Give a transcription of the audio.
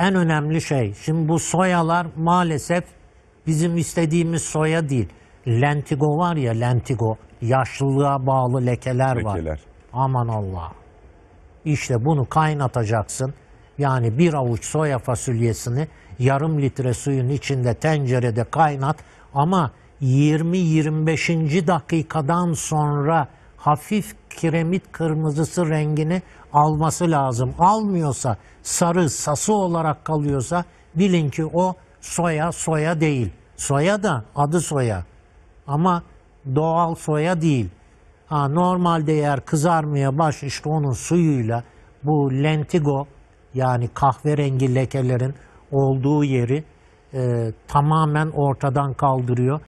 en önemli şey. Şimdi bu soyalar maalesef bizim istediğimiz soya değil. Lentigo var ya lentigo. Yaşlılığa bağlı lekeler, lekeler. var. Aman Allah. İşte bunu kaynatacaksın. Yani bir avuç soya fasulyesini yarım litre suyun içinde tencerede kaynat ama 20-25. dakikadan sonra hafif kiremit kırmızısı rengini alması lazım. Almıyorsa sarı sası olarak kalıyorsa bilin ki o soya soya değil. Soya da adı soya ama doğal soya değil. Ha, normalde eğer kızarmaya baş işte onun suyuyla bu lentigo yani kahverengi lekelerin olduğu yeri e, tamamen ortadan kaldırıyor.